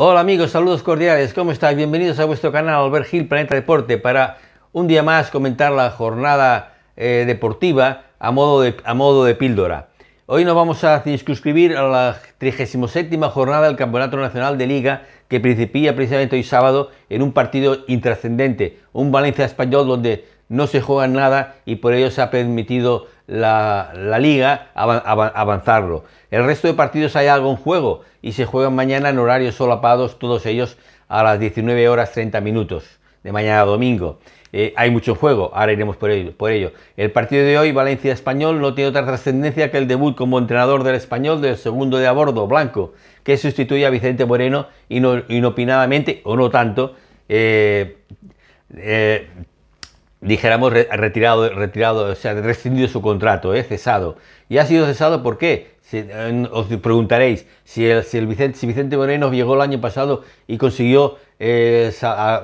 Hola amigos, saludos cordiales, ¿cómo estáis? Bienvenidos a vuestro canal Albert Gil Planeta Deporte para un día más comentar la jornada eh, deportiva a modo, de, a modo de píldora. Hoy nos vamos a circunscribir a la 37 jornada del Campeonato Nacional de Liga que principia precisamente hoy sábado en un partido intrascendente, un Valencia español donde no se juega nada y por ello se ha permitido la, liga, a avanzarlo. El resto de partidos hay algo en juego y se juegan mañana en horarios solapados, todos ellos a las 19 horas 30 minutos de mañana domingo. Eh, hay mucho juego, ahora iremos por ello, por ello. El partido de hoy, Valencia Español, no tiene otra trascendencia que el debut como entrenador del español del segundo de a bordo, Blanco, que sustituye a Vicente Moreno inopinadamente, o no tanto, eh, eh, dijéramos, retirado, retirado, o sea, rescindido su contrato, ¿eh? cesado. Y ha sido cesado, ¿por qué? os preguntaréis, si, el, si, el Vicente, Vicente Moreno llegó el año pasado y consiguió eh,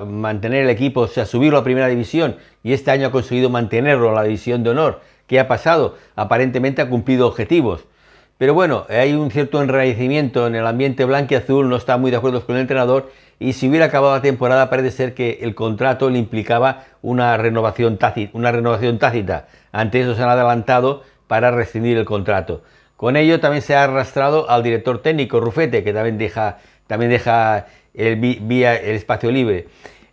mantener el equipo, o sea, subirlo a primera división, y este año ha conseguido mantenerlo a la división de honor, ¿qué ha pasado? Aparentemente ha cumplido objetivos. Pero bueno, hay un cierto enraizamiento en el ambiente blanco y azul, no está muy de acuerdo con el entrenador y si hubiera acabado la temporada parece ser que el contrato le implicaba una renovación tácita, una renovación tácita. Ante eso se han adelantado para rescindir el contrato. Con ello también se ha arrastrado al director técnico Rufete, que también deja, también deja el, vía el espacio libre.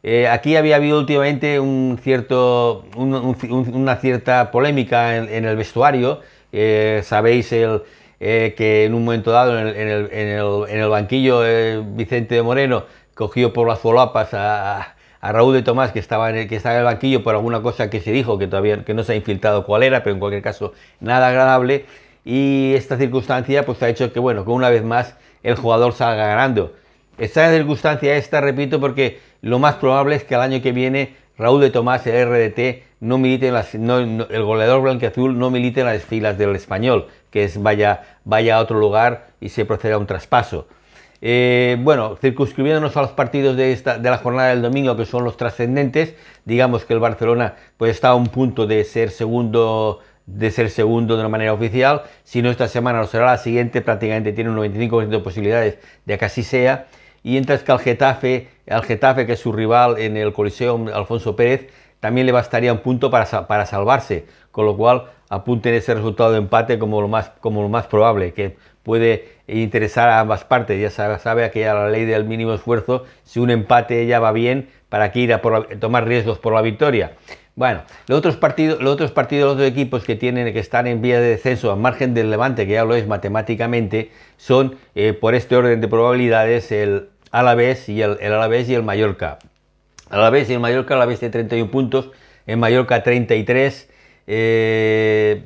Eh, aquí había habido últimamente un cierto, una cierta polémica en, el vestuario. Eh, sabéis el, eh, que en un momento dado en el, banquillo Vicente de Moreno cogió por las solapas a, Raúl de Tomás que estaba, en el, que estaba el banquillo por alguna cosa que se dijo, que todavía que no se ha infiltrado cuál era, pero en cualquier caso nada agradable. Y esta circunstancia pues ha hecho que, bueno, que una vez más el jugador salga ganando. Esta circunstancia esta, repito, porque lo más probable es que el año que viene Raúl de Tomás, el RDT, no milite el goleador blanqueazul no milite en las filas del español, que es vaya, vaya a otro lugar y se proceda a un traspaso. Eh, bueno, circunscribiéndonos a los partidos de, esta, de la jornada del domingo, que son los trascendentes, digamos que el Barcelona pues, está a un punto de ser segundo de ser segundo de una manera oficial, si no esta semana no será la siguiente, prácticamente tiene un 95% de posibilidades de que así sea y mientras que al Getafe, al Getafe que es su rival en el Coliseo Alfonso Pérez, también le bastaría un punto para, para salvarse, con lo cual apunten ese resultado de empate como lo más, como lo más probable, que puede interesar a ambas partes. Ya sabe, sabe que a la ley del mínimo esfuerzo, si un empate ya va bien, ¿para que ir a por tomar riesgos por la victoria? Bueno, los otros partidos, los otros partidos, los otros equipos que tienen, que están en vía de descenso a margen del Levante, que ya lo es matemáticamente, son eh, por este orden de probabilidades el Alavés y el, Alavés y el Mallorca. Alavés y el Mallorca, Alavés tiene 31 puntos, en Mallorca 33. Eh,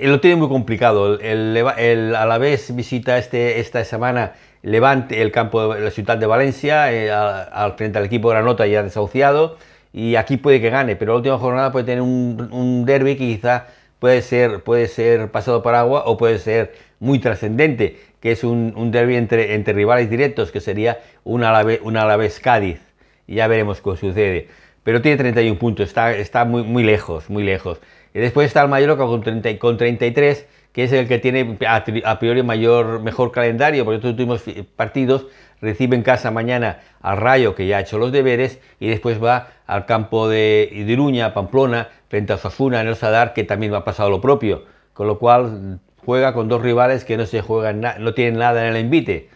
lo tiene muy complicado. El, el, Alavés visita este, esta semana Levante, el campo de la ciudad de Valencia, eh, al, frente al equipo Granota ya desahuciado. Y aquí puede que gane, pero la última jornada puede tener un, un derby que quizá puede ser, puede ser pasado por agua o puede ser muy trascendente, que es un, un derby entre, entre, rivales directos, que sería un Alavés, un Alavés Cádiz. Y ya veremos qué sucede. Pero tiene 31 puntos, está, muy, muy lejos, muy lejos. Y después está el Mallorca con, 30, con 33, que es el que tiene a, priori mayor, mejor calendario, porque estos últimos partidos recibe en casa mañana al Rayo, que ya ha hecho los deberes, y después va al campo de Iruña, Pamplona, frente a Osasuna en el Sadar, que también va ha pasado lo propio, con lo cual juega con dos rivales que no se juegan no tienen nada en el envite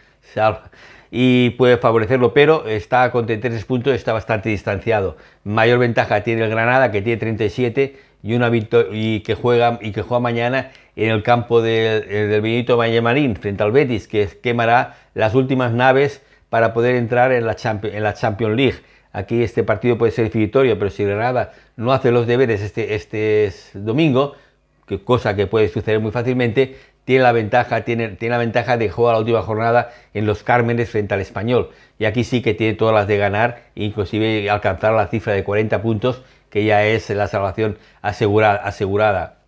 y puede favorecerlo, pero está con 33 puntos, está bastante distanciado. Mayor ventaja tiene el Granada, que tiene 37 y, una y que juega y que juega mañana en el campo del, eh, del Benito Marín frente al Betis, que quemará las últimas naves para poder entrar en la, en la Champions League aquí este partido puede ser definitorio, pero si Granada no hace los deberes este, este domingo, cosa que puede suceder muy fácilmente, tiene la ventaja, tiene, tiene la ventaja de jugar la última jornada en los Cármenes frente al Español. Y aquí sí que tiene todas las de ganar, inclusive alcanzar la cifra de 40 puntos, que ya es la salvación asegurada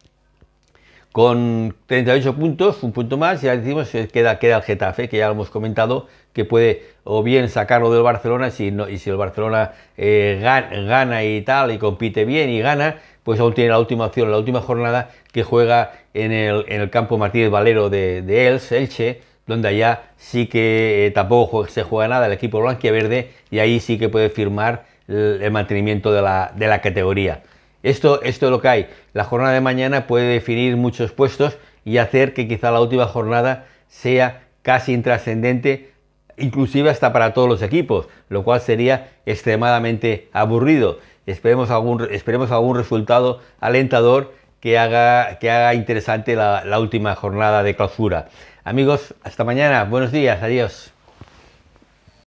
con 38 puntos, un punto más, y ya decimos eh, queda, queda el Getafe, que ya lo hemos comentado, que puede o bien sacarlo del Barcelona, y si el Barcelona eh, gana y tal, y compite bien y gana, pues aún tiene la última opción, la última jornada que juega en el, en el campo Martínez Valero de, Els, Elche, donde allá sí que eh, tampoco se juega nada el equipo blanquiaverde, y ahí sí que puede firmar el, mantenimiento de la categoría. Esto, es lo que hay. La jornada de mañana puede definir muchos puestos y hacer que quizá la última jornada sea casi intrascendente, inclusive hasta para todos los equipos, lo cual sería extremadamente aburrido. Esperemos algún, esperemos algún resultado alentador que haga, que haga interesante la última jornada de clausura. Amigos, hasta mañana. Buenos días. Adiós.